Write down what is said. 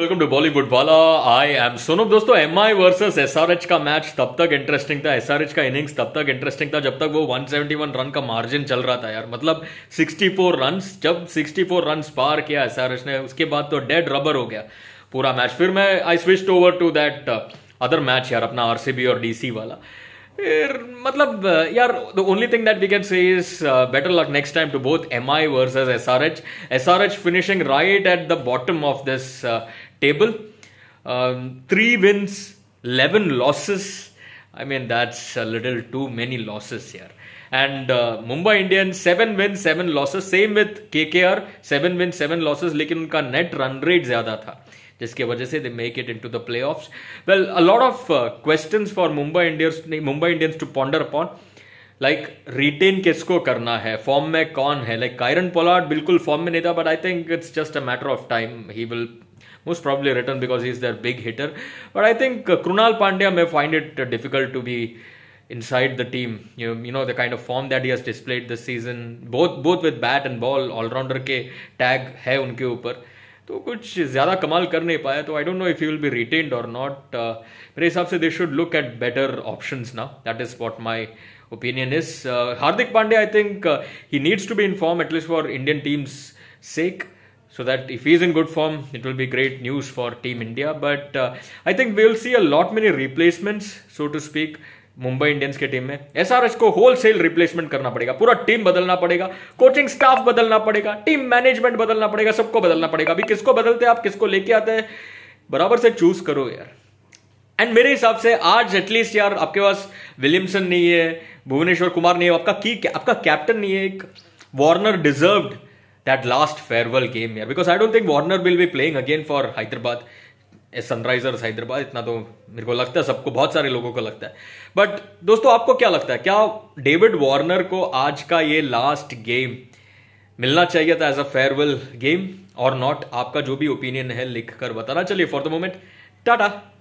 Welcome to Bollywood वाला आई am Sonu दोस्तों M I R H का मैच तब तक इंटरेस्टिंग था एसआरएच का इनिंग्स तब तक इंटरेस्टिंग था जब तक वो 171 रन का मार्जिन चल रहा था यार मतलब 64 रन जब 64 रन पार किया एस आर एच ने उसके बाद तो डेड रबर हो गया पूरा मैच फिर मैं I switch over to that other match यार अपना आरसीबी और डीसी वाला मतलब uh, यार the only thing that we can say is better luck next time to both M I versus S R H S R H finishing right at the bottom of this table three wins eleven losses I mean that's little too many losses यार and Mumbai Indians seven win seven wins, same with K K R seven win seven losses. लेकिन उनका net run rate ज़्यादा था जिसके वजह से they make it into the playoff well a lot of question for Mumbai Indians Mumbai Indians to ponder upon like retain किसको करना है फॉर्म में कौन है लाइक कायरन पोलार्ड बिल्कुल फॉर्म में नहीं था but I think it's just a matter of time he will most probably return because he is the big hitter but I think Krunal Pandya may find it difficult to be inside the team you know the kind of form that he has displayed this season both both with bat and ball allrounder के tag है उनके ऊपर तो कुछ ज़्यादा कमाल कर नहीं पाया तो I don't know if you will be retained और नॉट मेरे हिसाब से they should look at better option ना that is what my opinion is Hardik Pandey I think he needs to be in form at least for Indian team's sake so that if is in good form it will be great news for team India but I think we will see a lot many replacements so to speak Mumbai Indians के team में SRH को wholesale replacement करना पड़ेगा पूरा team बदलना पड़ेगा coaching staff बदलना पड़ेगा टीम मैनेजमेंट बदलना पड़ेगा सबको बदलना पड़ेगा अभी किसको बदलते हैं आप किसको लेके आते हैं बराबर से चूज करो यार एंड मेरे हिसाब से आज एटलीस्ट यार आपके पास विलियमसन नहीं है भुवनेश्वर कुमार नहीं है आपका की आपका कैप्टन नहीं है एक Warner deserved that last farewell game यार because I don't think Warner will be playing again for Hyderabad Sunrisers Hyderabad इतना तो मेरे को लगता है सबको बहुत सारे लोगों को लगता है बट दोस्तों आपको क्या लगता है क्या डेविड वार्नर को आज का ये लास्ट गेम मिलना चाहिए था एज अ फेयरवेल गेम और नॉट आपका जो भी ओपिनियन है लिख कर बताना चलिए फॉर द मोमेंट टाटा